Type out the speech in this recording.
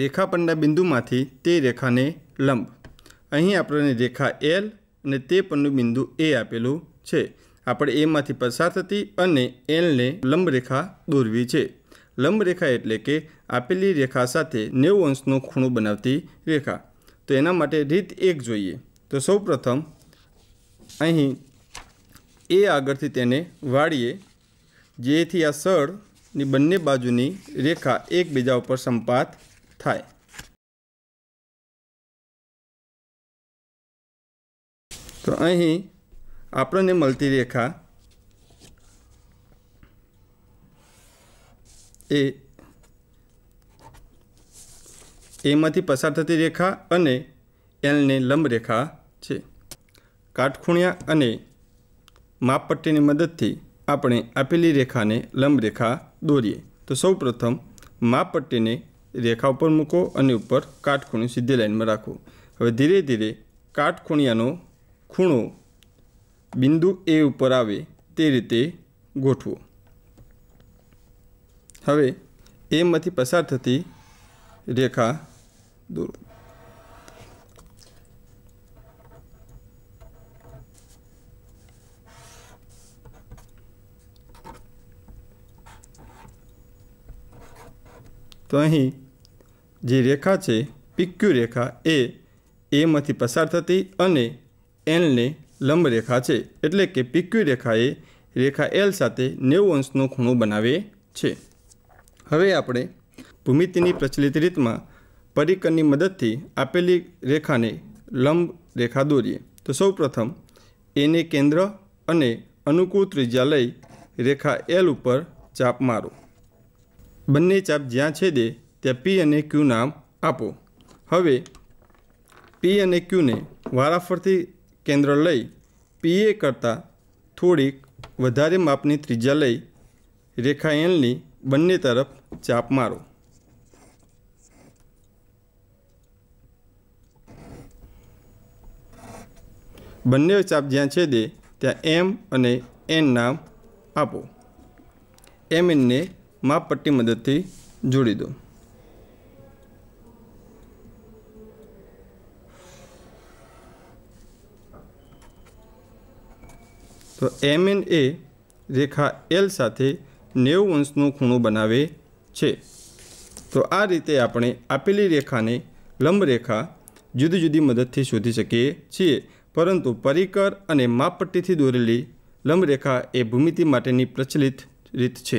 રેખા પરના બિંદુમાંથી તે રેખાને લંબ અહીં આપણને રેખા એલ અને તે પરનું બિંદુ એ આપેલું છે આપણે એમાંથી પસાર થતી અને એલને લંબ રેખા દોરવી છે લંબ રેખા એટલે કે આપેલી રેખા સાથે નેવું અંશનો ખૂણો બનાવતી રેખા તો એના માટે રીત એક જોઈએ તો સૌપ્રથમ અહીં એ આગળથી તેને વાળીએ જેથી આ સળની બંને બાજુની રેખા એકબીજા ઉપર સંપાત થાય તો અહીં આપણને મળતી રેખા એ એમાંથી પસાર થતી રેખા અને એલને લંબ રેખા છે કાટખૂણિયા અને માપપટ્ટીની મદદથી આપણે આપેલી રેખાને લંબ રેખા દોરીએ તો સૌપ્રથમ માપપટ્ટીને રેખા ઉપર મૂકો અને ઉપર કાટખૂણે સીધી લાઇનમાં રાખો હવે ધીરે ધીરે કાટખૂણિયાનો ખૂણો બિંદુ એ ઉપર આવે તે રીતે ગોઠવો હવે એમાંથી પસાર થતી રેખા દોરો તો અહીં જે રેખા છે પીક્યુ રેખા એ એમાંથી પસાર થતી અને એલને લંબ રેખા છે એટલે કે પીક્યુ રેખા એ રેખા એલ સાથે નેવું અંશનો ખૂણો બનાવે છે હવે આપણે ભૂમિતિની પ્રચલિત રીતમાં પરિકરની મદદથી આપેલી રેખાને લંબ રેખા દોરીએ તો સૌપ્રથમ એને કેન્દ્ર અને અનુકૂળ ત્રિજ્યા લઈ રેખા એલ ઉપર ચાપ મારો બંને ચાપ જ્યાં છેદે ત્યાં પી અને ક્યુ નામ આપો હવે પી અને ક્યુને વારાફરતી કેન્દ્ર લઈ પી એ કરતાં થોડીક વધારે માપની ત્રિજ્યા લઈ રેખા એલની બંને તરફ ચાપ મારો બંને ચાપ જ્યાં છેદે ત્યાં એમ અને એન નામ આપો એમ એનને માપપટ્ટી મદદથી જોડી દો તો એમ એન એ રેખા એલ સાથે નેવું અંશનું ખૂણો બનાવે છે તો આ રીતે આપણે આપેલી રેખાને લંબરેખા જુદી જુદી મદદથી શોધી શકીએ છીએ પરંતુ પરિકર અને માપપટ્ટીથી દોરેલી લંબરેખા એ ભૂમિતિ માટેની પ્રચલિત રીત છે